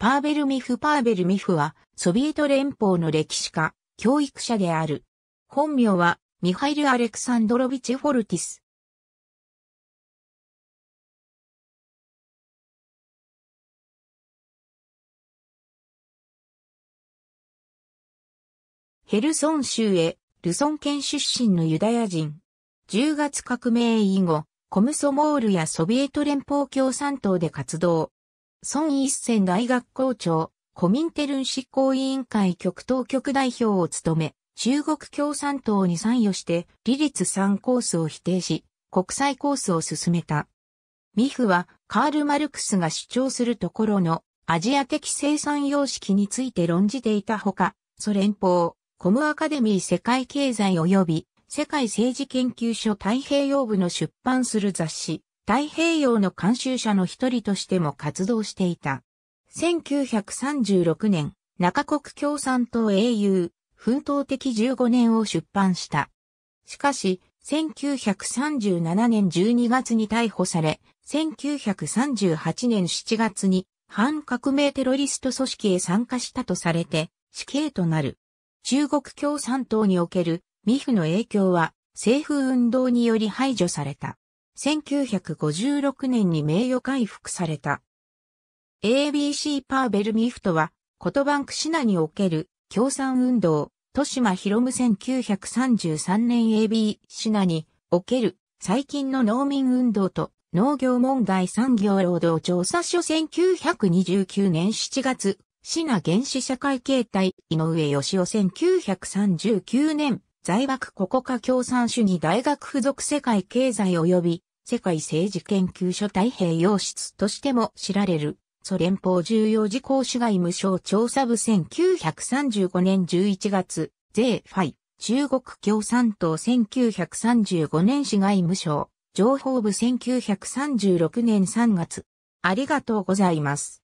パーベルミフ・パーベルミフは、ソビエト連邦の歴史家、教育者である。本名は、ミハイル・アレクサンドロビチ・フォルティス。ヘルソン州へ、ルソン県出身のユダヤ人。10月革命以後、コムソモールやソビエト連邦共産党で活動。孫一仙大学校長、コミンテルン執行委員会極東局代表を務め、中国共産党に参与して、利立3コースを否定し、国際コースを進めた。ミフは、カール・マルクスが主張するところの、アジア的生産様式について論じていたほか、ソ連邦、コムアカデミー世界経済及び世界政治研究所太平洋部の出版する雑誌、太平洋の監修者の一人としても活動していた。1936年、中国共産党英雄、奮闘的15年を出版した。しかし、1937年12月に逮捕され、1938年7月に反革命テロリスト組織へ参加したとされて死刑となる。中国共産党におけるミフの影響は政府運動により排除された。1956年に名誉回復された。ABC パーベルミフトは、コトバンクシナにおける共産運動、豊島博夢1933年 AB シナにおける最近の農民運動と農業問題産業労働調査所1929年7月、シナ原始社会形態井上義雄1939年、在学国家共産主義大学付属世界経済及び世界政治研究所太平洋室としても知られる、ソ連邦重要事項主外務省調査部1935年11月、税ファイ、中国共産党1935年市外務省、情報部1936年3月。ありがとうございます。